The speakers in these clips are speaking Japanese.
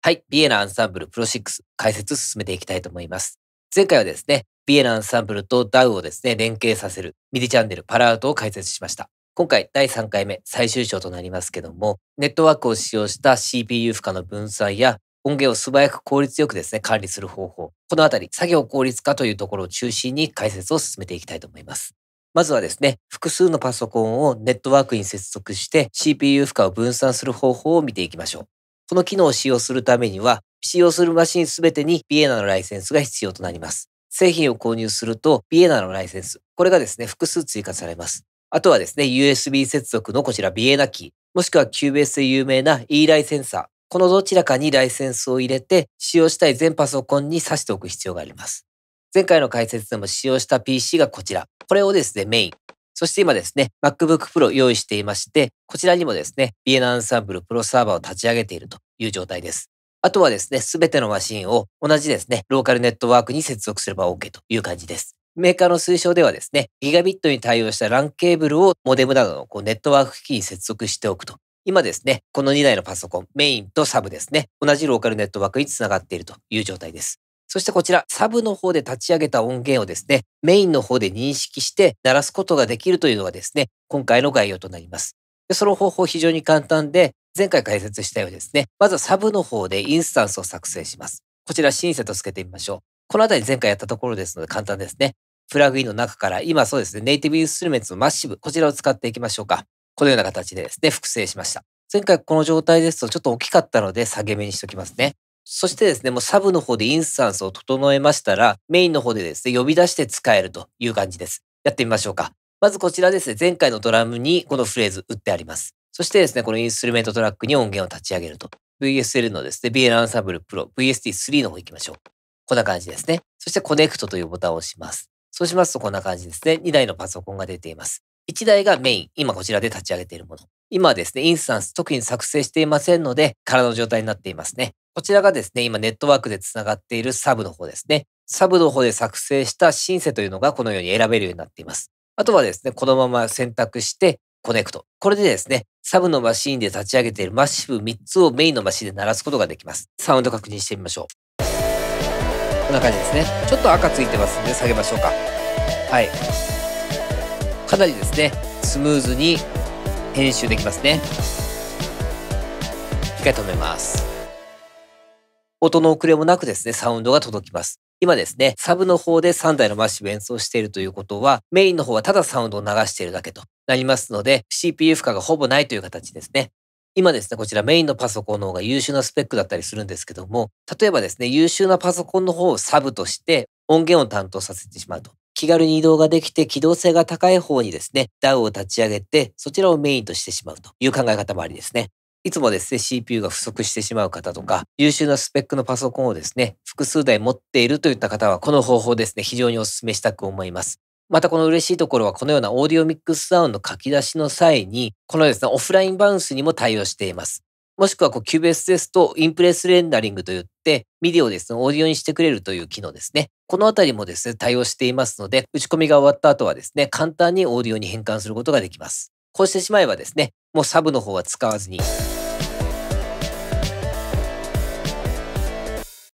はい。ビエナアンサンブルプロ6解説進めていきたいと思います。前回はですね、ビエナアンサンブルと DAW をですね、連携させるミディチャンネルパラアウトを解説しました。今回第3回目最終章となりますけども、ネットワークを使用した CPU 負荷の分散や音源を素早く効率よくですね、管理する方法。このあたり、作業効率化というところを中心に解説を進めていきたいと思います。まずはですね、複数のパソコンをネットワークに接続して CPU 負荷を分散する方法を見ていきましょう。この機能を使用するためには、使用するマシンすべてにビエナのライセンスが必要となります。製品を購入するとビエナのライセンス、これがですね、複数追加されます。あとはですね、USB 接続のこちらビエナキー、もしくは c u b a s で有名な E ライセンサー、このどちらかにライセンスを入れて、使用したい全パソコンに挿しておく必要があります。前回の解説でも使用した PC がこちら。これをですね、メイン。そして今ですね、MacBook Pro 用意していまして、こちらにもですね、ビエナアンサンブルプロサーバーを立ち上げているという状態です。あとはですね、すべてのマシンを同じですね、ローカルネットワークに接続すれば OK という感じです。メーカーの推奨ではですね、ギガビットに対応した LAN ケーブルをモデムなどのこうネットワーク機器に接続しておくと。今ですね、この2台のパソコン、メインとサブですね、同じローカルネットワークにつながっているという状態です。そしてこちら、サブの方で立ち上げた音源をですね、メインの方で認識して鳴らすことができるというのがですね、今回の概要となります。その方法非常に簡単で、前回解説したようにですね、まずはサブの方でインスタンスを作成します。こちらシンセとつけてみましょう。このあたり前回やったところですので簡単ですね。プラグインの中から、今そうですね、ネイティブインストルメンツのマッシブ、こちらを使っていきましょうか。このような形でですね、複製しました。前回この状態ですとちょっと大きかったので下げ目にしておきますね。そしてですね、もうサブの方でインスタンスを整えましたら、メインの方でですね、呼び出して使えるという感じです。やってみましょうか。まずこちらですね、前回のドラムにこのフレーズ打ってあります。そしてですね、このインストゥルメントトラックに音源を立ち上げると。VSL のですね、BL アンサンブルプロ VST3 の方行きましょう。こんな感じですね。そしてコネクトというボタンを押します。そうしますとこんな感じですね。2台のパソコンが出ています。1台がメイン、今こちらで立ち上げているもの。今ですね、インスタンス特に作成していませんので、空の状態になっていますね。こちらがですね、今ネットワークで繋がっているサブの方ですね。サブの方で作成したシンセというのがこのように選べるようになっています。あとはですね、このまま選択してコネクト。これでですね、サブのマシーンで立ち上げているマッシブ3つをメインのマシンで鳴らすことができます。サウンド確認してみましょう。こんな感じですね。ちょっと赤ついてますんで下げましょうか。はい。かなりですね、スムーズに編集できますね一回止めます音の遅れもなくですねサウンドが届きます今ですね、サブの方で3台のマッシブ演奏しているということは、メインの方はただサウンドを流しているだけとなりますので、CPU 負荷がほぼないという形ですね。今ですね、こちらメインのパソコンの方が優秀なスペックだったりするんですけども、例えばですね、優秀なパソコンの方をサブとして音源を担当させてしまうと。気軽に移動ができて機動性が高い方にですね、DAO を立ち上げて、そちらをメインとしてしまうという考え方もありですね。いつもですね、CPU が不足してしまう方とか、優秀なスペックのパソコンをですね、複数台持っているといった方は、この方法ですね、非常にお勧めしたく思います。またこの嬉しいところは、このようなオーディオミックスサウンドの書き出しの際に、このですね、オフラインバウンスにも対応しています。もしくはこう c b s s と、インプレスレンダリングといって、ビデオですね、オーディオにしてくれるという機能ですね。このあたりもですね、対応していますので、打ち込みが終わった後はですね、簡単にオーディオに変換することができます。こうしてしまえばですね、もうサブの方は使わずに、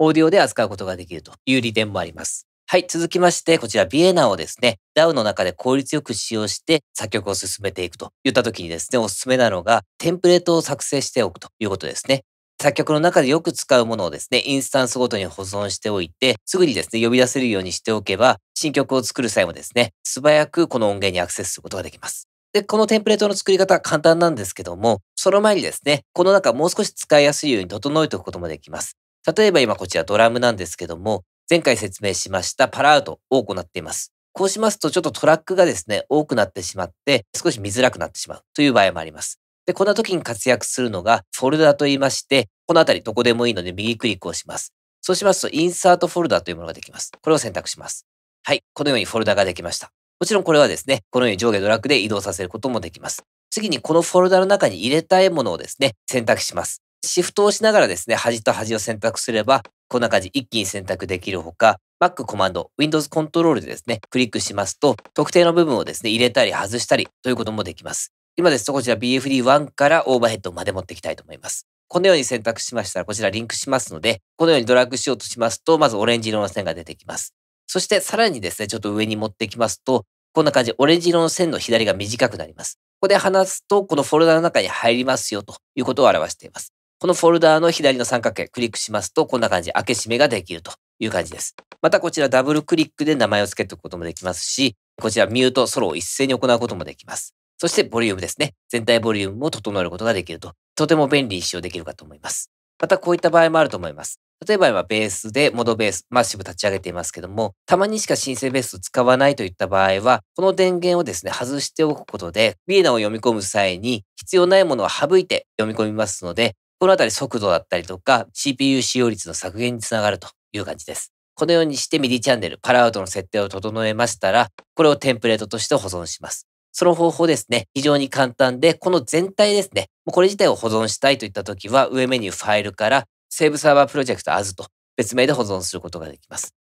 オーディオで扱うことができるという利点もあります。はい、続きまして、こちら、ビエナをですね、DAO の中で効率よく使用して、作曲を進めていくといった時にですね、おすすめなのが、テンプレートを作成しておくということですね。作曲の中でよく使うものをですね、インスタンスごとに保存しておいて、すぐにですね、呼び出せるようにしておけば、新曲を作る際もですね、素早くこの音源にアクセスすることができます。で、このテンプレートの作り方は簡単なんですけども、その前にですね、この中もう少し使いやすいように整えておくこともできます。例えば今こちらドラムなんですけども、前回説明しましたパラアウトを行っています。こうしますとちょっとトラックがですね、多くなってしまって、少し見づらくなってしまうという場合もあります。で、こんな時に活躍するのがフォルダと言いまして、このあたりどこでもいいので右クリックをします。そうしますと、インサートフォルダというものができます。これを選択します。はい、このようにフォルダができました。もちろんこれはですね、このように上下ドラッグで移動させることもできます。次にこのフォルダの中に入れたいものをですね、選択します。シフトを押しながらですね、端と端を選択すれば、こんな感じ、一気に選択できるほか、Mac コマンド、Windows コントロールでですね、クリックしますと、特定の部分をですね、入れたり外したりということもできます。今ですと、こちら BFD1 からオーバーヘッドまで持っていきたいと思います。このように選択しましたら、こちらリンクしますので、このようにドラッグしようとしますと、まずオレンジ色の線が出てきます。そしてさらにですね、ちょっと上に持ってきますと、こんな感じ、オレンジ色の線の左が短くなります。ここで離すと、このフォルダの中に入りますよということを表しています。このフォルダーの左の三角形、クリックしますと、こんな感じ、開け閉めができるという感じです。またこちらダブルクリックで名前を付けておくこともできますし、こちらミュート、ソロを一斉に行うこともできます。そしてボリュームですね。全体ボリュームを整えることができると、とても便利に使用できるかと思います。またこういった場合もあると思います。例えば今ベースでモードベース、マッシブ立ち上げていますけども、たまにしか申請ベースを使わないといった場合は、この電源をですね、外しておくことで、ビーナを読み込む際に必要ないものは省いて読み込みますので、このあたり速度だったりとか CPU 使用率の削減につながるという感じです。このようにして MIDI チャンネル、パラアウトの設定を整えましたら、これをテンプレートとして保存します。その方法ですね、非常に簡単で、この全体ですね、もうこれ自体を保存したいといったときは、上メニューファイルから、セーブサーバープロジェクト as と別名で保存することができます。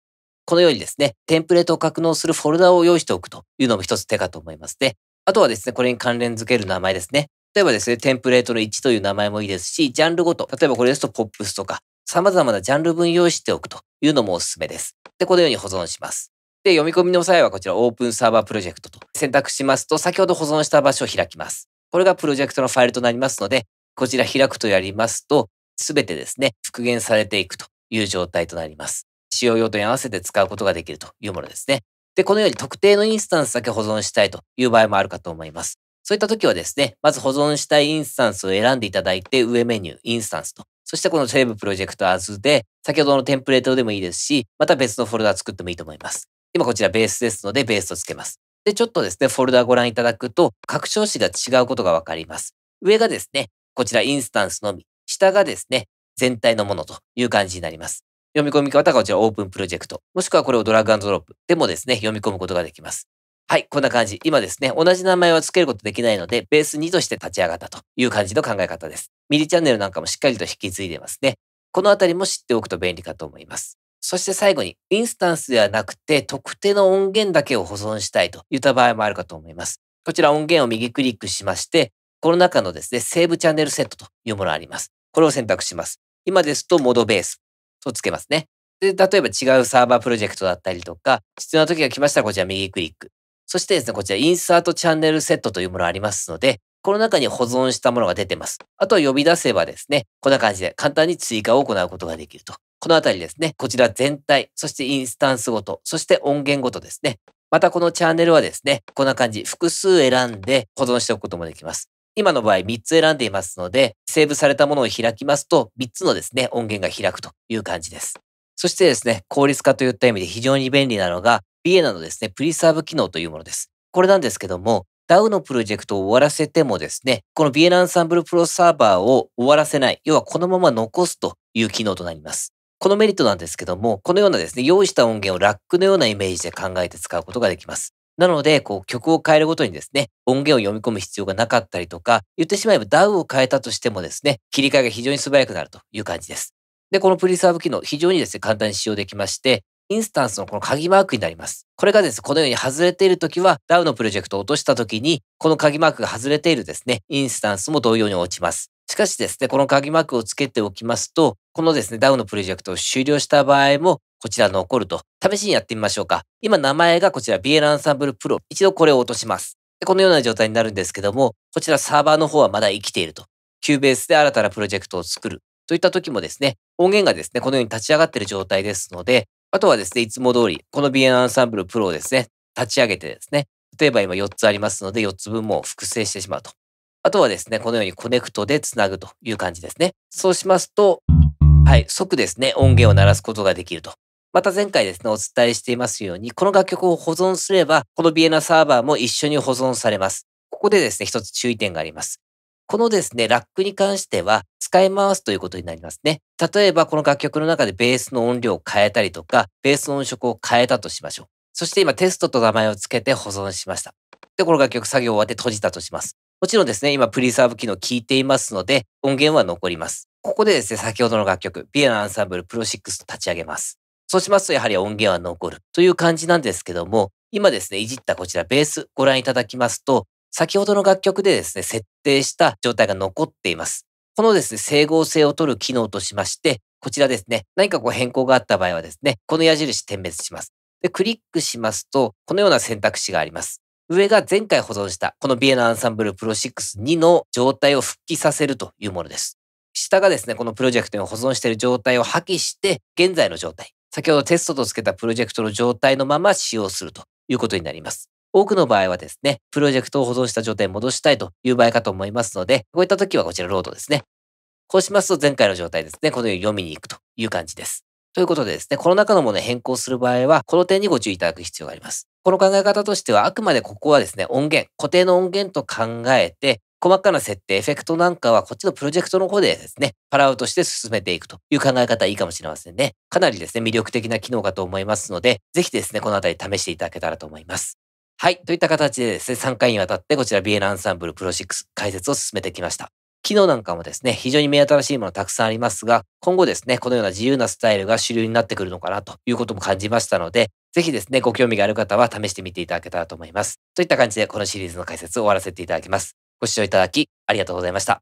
このようにですね、テンプレートを格納するフォルダを用意しておくというのも一つ手かと思いますね。あとはですね、これに関連付ける名前ですね。例えばですね、テンプレートの1という名前もいいですし、ジャンルごと、例えばこれですとポップスとか、様々なジャンル分用意しておくというのもおすすめです。で、このように保存します。で、読み込みの際はこちらオープンサーバープロジェクトと選択しますと、先ほど保存した場所を開きます。これがプロジェクトのファイルとなりますので、こちら開くとやりますと、すべてですね、復元されていくという状態となります。使用用途に合わせて使うことができるというものですね。で、このように特定のインスタンスだけ保存したいという場合もあるかと思います。そういった時はですね、まず保存したいインスタンスを選んでいただいて、上メニュー、インスタンスと。そしてこのセーブプロジェクト as で、先ほどのテンプレートでもいいですし、また別のフォルダ作ってもいいと思います。今こちらベースですので、ベースをつけます。で、ちょっとですね、フォルダご覧いただくと、拡張子が違うことがわかります。上がですね、こちらインスタンスのみ、下がですね、全体のものという感じになります。読み込み方がこちらオープンプロジェクト、もしくはこれをドラッグドロップでもですね、読み込むことができます。はい、こんな感じ。今ですね、同じ名前は付けることできないので、ベース2として立ち上がったという感じの考え方です。ミリチャンネルなんかもしっかりと引き継いでますね。このあたりも知っておくと便利かと思います。そして最後に、インスタンスではなくて、特定の音源だけを保存したいといった場合もあるかと思います。こちら音源を右クリックしまして、この中のですね、セーブチャンネルセットというものがあります。これを選択します。今ですと、モードベースと付けますね。で、例えば違うサーバープロジェクトだったりとか、必要な時が来ましたらこちら右クリック。そしてですね、こちらインサートチャンネルセットというものがありますので、この中に保存したものが出てます。あとは呼び出せばですね、こんな感じで簡単に追加を行うことができると。このあたりですね、こちら全体、そしてインスタンスごと、そして音源ごとですね。またこのチャンネルはですね、こんな感じ、複数選んで保存しておくこともできます。今の場合3つ選んでいますので、セーブされたものを開きますと、3つのですね、音源が開くという感じです。そしてですね、効率化といった意味で非常に便利なのが、BA ナのですね、プリサーブ機能というものです。これなんですけども、DAO のプロジェクトを終わらせてもですね、この BN アンサンブルプロサーバーを終わらせない、要はこのまま残すという機能となります。このメリットなんですけども、このようなですね、用意した音源をラックのようなイメージで考えて使うことができます。なので、こう曲を変えるごとにですね、音源を読み込む必要がなかったりとか、言ってしまえば DAO を変えたとしてもですね、切り替えが非常に素早くなるという感じです。で、このプリサーブ機能、非常にですね、簡単に使用できまして、インスタンスのこの鍵マークになります。これがですね、このように外れているときは、DAO のプロジェクトを落としたときに、この鍵マークが外れているですね、インスタンスも同様に落ちます。しかしですね、この鍵マークをつけておきますと、このですね、DAO のプロジェクトを終了した場合も、こちら残ると。試しにやってみましょうか。今、名前がこちら、BL アンサンブルプロ。一度これを落とします。このような状態になるんですけども、こちらサーバーの方はまだ生きていると。キューベースで新たなプロジェクトを作る。といった時もですね、音源がですね、このように立ち上がっている状態ですので、あとはですね、いつも通り、この BN アンサンブルプロをですね、立ち上げてですね、例えば今4つありますので、4つ分も複製してしまうと。あとはですね、このようにコネクトでつなぐという感じですね。そうしますと、はい、即ですね、音源を鳴らすことができると。また前回ですね、お伝えしていますように、この楽曲を保存すれば、この BN サーバーも一緒に保存されます。ここでですね、一つ注意点があります。このですね、ラックに関しては使い回すということになりますね。例えばこの楽曲の中でベースの音量を変えたりとか、ベースの音色を変えたとしましょう。そして今テストと名前を付けて保存しました。で、この楽曲作業終わって閉じたとします。もちろんですね、今プリサーブ機能を効いていますので、音源は残ります。ここでですね、先ほどの楽曲、ビアのアンサンブルプロ6と立ち上げます。そうしますと、やはり音源は残るという感じなんですけども、今ですね、いじったこちらベースご覧いただきますと、先ほどの楽曲でですね、設定した状態が残っています。このですね、整合性を取る機能としまして、こちらですね、何かこう変更があった場合はですね、この矢印点滅します。で、クリックしますと、このような選択肢があります。上が前回保存した、このビエナアンサンブルプロ6.2の状態を復帰させるというものです。下がですね、このプロジェクトに保存している状態を破棄して、現在の状態、先ほどテストとつけたプロジェクトの状態のまま使用するということになります。多くの場合はですね、プロジェクトを保存した状態に戻したいという場合かと思いますので、こういった時はこちらロードですね。こうしますと前回の状態ですね、このように読みに行くという感じです。ということでですね、この中のものを変更する場合は、この点にご注意いただく必要があります。この考え方としては、あくまでここはですね、音源、固定の音源と考えて、細かな設定、エフェクトなんかはこっちのプロジェクトの方でですね、パラウトして進めていくという考え方はいいかもしれませんね。かなりですね、魅力的な機能かと思いますので、ぜひですね、このあたり試していただけたらと思います。はい。といった形でですね、3回にわたってこちら b l アンサンブルプロ6解説を進めてきました。昨日なんかもですね、非常に目新しいものたくさんありますが、今後ですね、このような自由なスタイルが主流になってくるのかなということも感じましたので、ぜひですね、ご興味がある方は試してみていただけたらと思います。といった感じで、このシリーズの解説を終わらせていただきます。ご視聴いただき、ありがとうございました。